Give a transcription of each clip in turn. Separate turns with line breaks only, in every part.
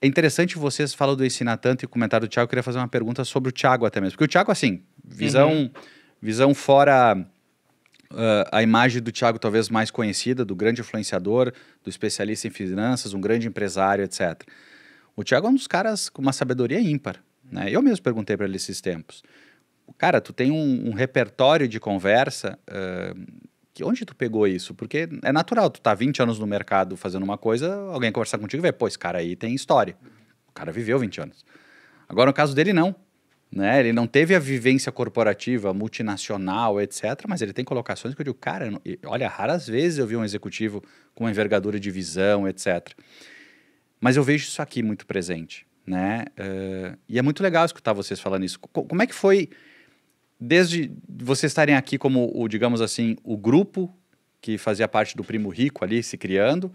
É interessante vocês falar do ensinar tanto e o do Thiago. Eu queria fazer uma pergunta sobre o Thiago até mesmo. Porque o Thiago, assim,
visão, uhum.
visão fora uh, a imagem do Thiago talvez mais conhecida, do grande influenciador, do especialista em finanças, um grande empresário, etc. O Thiago é um dos caras com uma sabedoria ímpar. Né? Eu mesmo perguntei para ele esses tempos. Cara, tu tem um, um repertório de conversa uh, que, onde tu pegou isso? Porque é natural, tu tá 20 anos no mercado fazendo uma coisa, alguém conversar contigo e ver, pô, esse cara aí tem história. O cara viveu 20 anos. Agora, no caso dele, não. Né? Ele não teve a vivência corporativa, multinacional, etc. Mas ele tem colocações que eu digo, cara, não... olha, raras vezes eu vi um executivo com uma envergadura de visão, etc. Mas eu vejo isso aqui muito presente, né? Uh, e é muito legal escutar vocês falando isso. como é que foi desde vocês estarem aqui como, o, digamos assim, o grupo que fazia parte do Primo Rico ali se criando,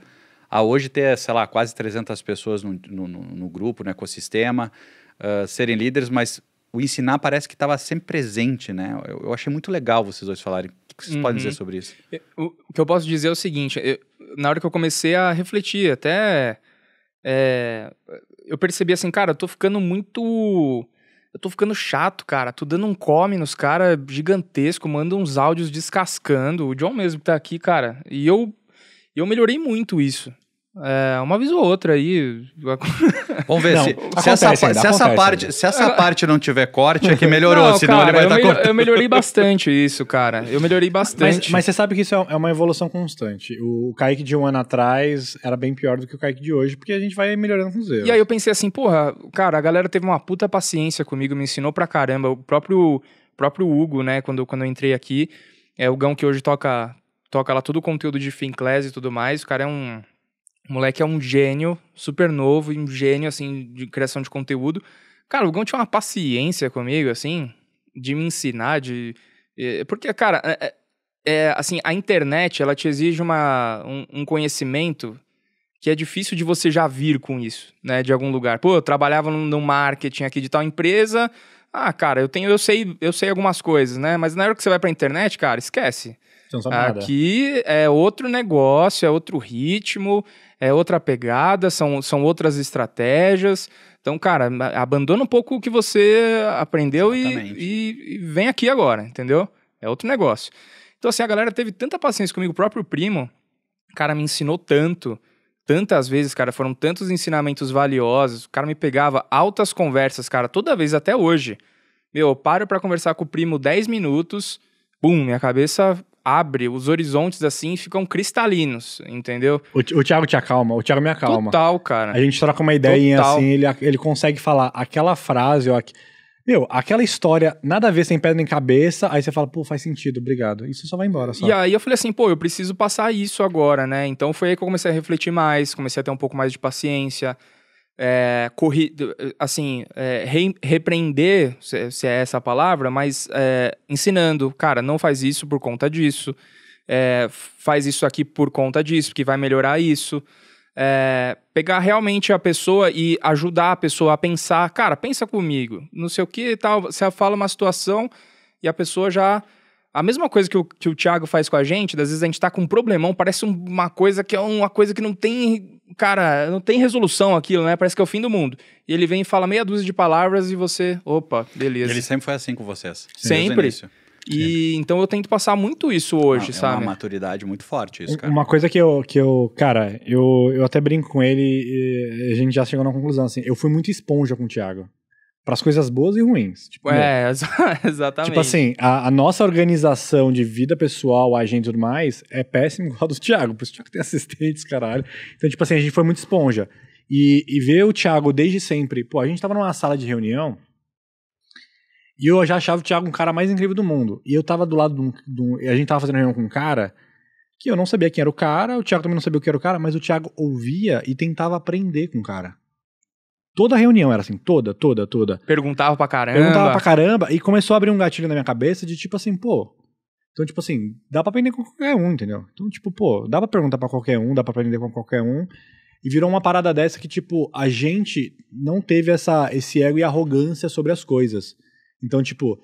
a hoje ter, sei lá, quase 300 pessoas no, no, no grupo, no ecossistema, uh, serem líderes, mas o ensinar parece que estava sempre presente, né? Eu, eu, achei muito legal vocês dois falarem. O que vocês uhum. podem dizer uhum. sobre isso?
É, o, que eu posso dizer é o seguinte: eu, na hora que eu comecei a refletir, até. É, eu percebi assim, cara, eu tô ficando muito eu tô ficando chato, cara. Tô dando um come nos caras gigantesco, manda uns áudios descascando. O John mesmo que tá aqui, cara. E eu, eu melhorei muito isso. É, uma vez ou outra aí. Vamos ver não, se, se, essa, ainda, se, acontece essa parte, ainda. se essa parte não tiver corte, é que melhorou, não, senão cara, ele vai estar tá Eu melhorei bastante isso, cara. Eu melhorei bastante. Mas, mas, você
sabe que isso é, é uma evolução constante. O Kaique de um ano atrás era bem pior do que o Kaique de hoje, porque a gente vai melhorando com os erros. E aí
eu pensei assim, porra, cara, a galera teve uma puta paciência comigo, me ensinou pra caramba. O próprio, próprio Hugo, né, quando, quando eu entrei aqui, é o Gão que hoje toca, toca lá todo o conteúdo de Finclass e tudo mais. O cara é um o moleque é um gênio, super novo um gênio, assim, de criação de conteúdo. Cara, o Gão tinha uma paciência comigo, assim, de me ensinar, de... Eh, porque, cara, é, é, é, assim, a internet, ela te exige uma, um, um, conhecimento que é difícil de você já vir com isso, né, de algum lugar. Pô, eu trabalhava no marketing aqui de tal empresa... Ah, cara, eu tenho, eu sei, eu sei algumas coisas, né? Mas na hora que você vai pra internet, cara, esquece não sabe Aqui é outro negócio, é outro ritmo, é outra pegada, são, são outras estratégias. Então, cara, abandona um pouco o que você aprendeu e, e, e vem aqui agora, entendeu? É outro negócio. Então, assim, a galera teve tanta paciência comigo, o próprio primo, cara, me ensinou tanto tantas vezes, cara, foram tantos ensinamentos valiosos. O cara me pegava altas conversas, cara, toda vez até hoje. Meu, eu paro para conversar com o primo 10 minutos, bum, minha cabeça abre os horizontes assim ficam cristalinos, entendeu? O, o Thiago te acalma, o Thiago me acalma. Total, cara. A
gente troca uma ideia Total. assim, ele, ele consegue falar aquela frase, ó. Meu, aquela história, nada a ver, sem pedra nem cabeça, aí você fala, pô, faz sentido, obrigado. Isso só vai embora, só. E
aí eu falei assim, pô, eu preciso passar isso agora, né? Então foi aí que eu comecei a refletir mais, comecei a ter um pouco mais de paciência, é, corri, assim, é, re, repreender, se, se, é essa a palavra, mas é, ensinando, cara, não faz isso por conta disso, é, faz isso aqui por conta disso, que vai melhorar isso. É, pegar realmente a pessoa e ajudar a pessoa a pensar, cara, pensa comigo, não sei o que e tal. Você fala uma situação e a pessoa já a mesma coisa que o, que o Thiago faz com a gente, às vezes a gente tá com um problemão, parece uma coisa que é uma coisa que não tem, cara, não tem resolução aquilo, né? Parece que é o fim do mundo. E ele vem e fala meia dúzia de palavras e você, opa, beleza. Ele sempre foi assim com vocês. Sempre. E é. então eu tento passar muito isso hoje, ah, sabe? É uma maturidade muito forte isso, cara.
Uma coisa que eu, que eu cara, eu, eu até brinco com ele a gente já chegou na conclusão, assim, eu fui muito esponja com o Thiago para as coisas boas e ruins. Tipo, é,
exatamente. Tipo assim,
a, a, nossa organização de vida pessoal, agenda e tudo mais, é péssima igual a do Thiago. Porque o Thiago tem assistentes, caralho. Então, tipo assim, a gente foi muito esponja. E, e ver o Thiago desde sempre. Pô, a gente tava numa sala de reunião e eu já achava o Thiago um cara mais incrível do mundo. E eu tava do lado de um. De um a gente tava fazendo reunião com um cara que eu não sabia quem era o cara, o Thiago também não sabia o que era o cara, mas o Thiago ouvia e tentava aprender com o cara. Toda reunião era assim, toda, toda, toda.
Perguntava pra caramba. Perguntava pra
caramba e começou a abrir um gatilho na minha cabeça de tipo assim, pô. Então, tipo assim, dá pra aprender com qualquer um, entendeu? Então, tipo, pô, dá pra perguntar pra qualquer um, dá pra aprender com qualquer um. E virou uma parada dessa que, tipo, a gente não teve essa, esse ego e arrogância sobre as coisas. Então, tipo,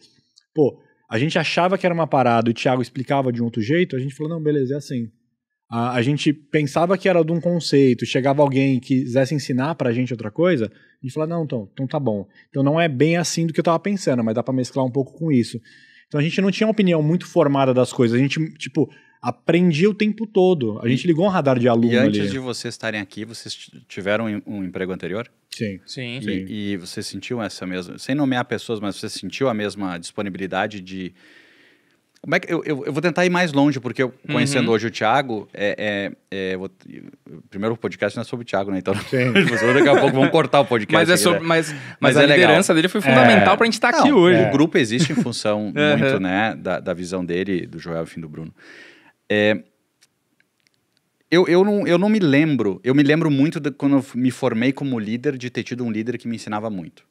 pô, a gente achava que era uma parada e o Thiago explicava de um outro jeito, a gente falou, não, beleza, é assim. A, a gente pensava que era de um conceito, chegava alguém que quisesse ensinar pra gente outra coisa, a gente falava, não, então, então tá bom. Então não é bem assim do que eu tava pensando, mas dá pra mesclar um pouco com isso. Então a gente não tinha uma opinião muito formada das coisas, a gente, tipo, aprendia o tempo todo. A gente ligou um radar de aluno E antes ali. de
vocês estarem aqui, vocês tiveram um emprego anterior?
Sim. Sim. E,
Sim. e essa mesma... Sem nomear pessoas, mas você sentiu a mesma disponibilidade de como é que eu, eu, eu, vou tentar ir mais longe, porque eu, uhum. conhecendo uhum. hoje o Thiago, é, é, é vou, primeiro o podcast não é sobre o Thiago, né? Então Sim. daqui a pouco vamos cortar o podcast. Mas, é né? sobre, mas, mas, mas a é liderança legal. dele foi é. fundamental é. para a gente estar tá aqui hoje. É. O grupo existe em função muito né, da, da visão dele, do Joel e do Bruno. É, eu, eu, não, eu não me lembro, eu me lembro muito de quando eu me formei como líder, de ter tido um líder que me ensinava muito.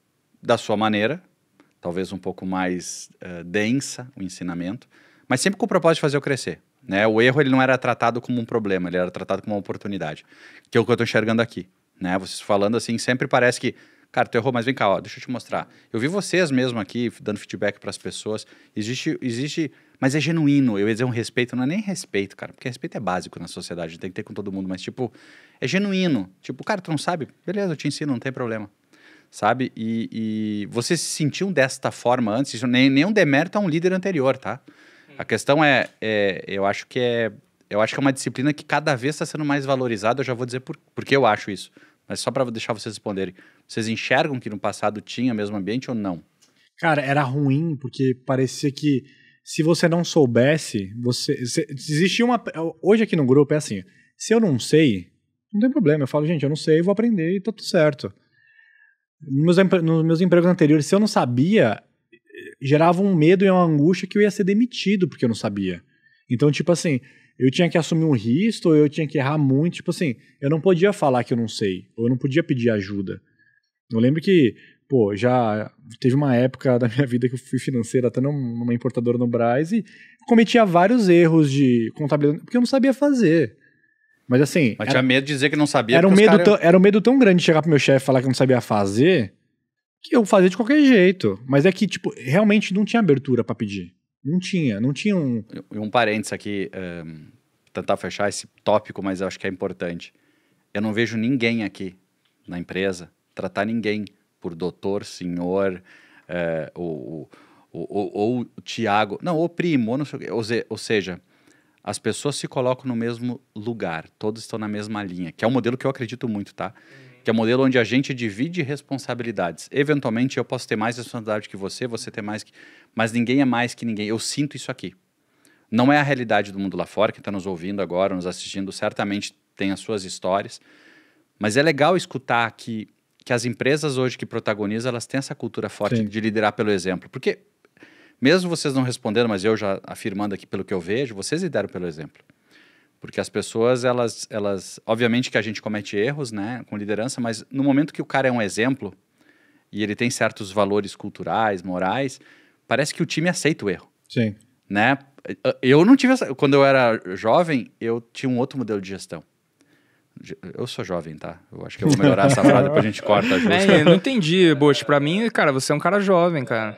Da sua maneira, talvez um pouco mais uh, densa o ensinamento, mas sempre com o propósito de fazer eu crescer. Né? O erro ele não era tratado como um problema, ele era tratado como uma oportunidade, que é o que eu estou enxergando aqui. Né? Vocês falando assim, sempre parece que, cara, tu errou, mas vem cá, ó, deixa eu te mostrar. Eu vi vocês mesmo aqui dando feedback para as pessoas. Existe, existe, mas é genuíno. Eu ia dizer um respeito, não é nem respeito, cara, porque respeito é básico na sociedade, tem que ter com todo mundo, mas tipo, é genuíno. Tipo, cara, tu não sabe? Beleza, eu te ensino, não tem problema sabe? E, e você se sentiu desta forma antes? nem nem, nenhum demérito a um líder anterior, tá? A questão é, é, eu acho que é, eu acho que é uma disciplina que cada vez está sendo mais valorizada. Eu já vou dizer por, por que eu acho isso. Mas só para deixar vocês responderem, vocês enxergam que no passado tinha mesmo ambiente ou não?
Cara, era ruim porque parecia que se você não soubesse, você, se, existia uma hoje aqui no grupo é assim, se eu não sei, não tem problema, eu falo, gente, eu não sei, vou aprender e tá tudo certo. Nos meus, nos meus empregos anteriores, se eu não sabia, gerava um medo e uma angústia que eu ia ser demitido porque eu não sabia. Então, tipo assim, eu tinha que assumir um risco, ou eu tinha que errar muito. Tipo assim, eu não podia falar que eu não sei, ou eu não podia pedir ajuda. Eu lembro que, pô, já teve uma época da minha vida que eu fui financeiro até numa importadora no Brás e cometia vários erros de contabilidade, porque eu não sabia fazer. Mas assim. Mas era, tinha medo
de dizer que não sabia. Era um, medo cara...
era um medo tão grande de chegar pro meu chefe e falar que não sabia fazer, que eu fazia de qualquer jeito. Mas é que, tipo, realmente não tinha abertura para pedir. Não tinha, não tinha um.
Um parênteses aqui, um, tentar fechar esse tópico, mas eu acho que é importante. Eu não vejo ninguém aqui na empresa tratar ninguém por doutor, senhor, é, eh, ou, ou, ou, ou Tiago. Não, ou primo, ou não sei o quê. Ou, ou seja, as pessoas se colocam no mesmo lugar, todos estão na mesma linha, que é um modelo que eu acredito muito, tá? Uhum. Que é um modelo onde a gente divide responsabilidades. Eventualmente eu posso ter mais responsabilidade que você, você ter mais que, mas ninguém é mais que ninguém. Eu sinto isso aqui. Não é a realidade do mundo lá fora, que está nos ouvindo agora, nos assistindo, certamente tem as suas histórias. Mas é legal escutar que, que as empresas hoje que protagonizam, elas têm essa cultura forte Sim. de liderar pelo exemplo. Porque mesmo vocês não respondendo, mas eu já afirmando aqui pelo que eu vejo, vocês lideram pelo exemplo. Porque as pessoas, elas, elas, obviamente que a gente comete erros, né, com liderança, mas no momento que o cara é um exemplo e ele tem certos valores culturais, morais, parece que o time aceita o erro. Sim. Né? Eu não tive essa... quando eu era jovem, eu tinha um outro modelo de gestão. Eu sou jovem, tá? Eu acho que eu vou melhorar essa frase, depois a gente corta. Justo. É, eu não
entendi, boche, Pra mim, cara, você é um cara jovem, cara.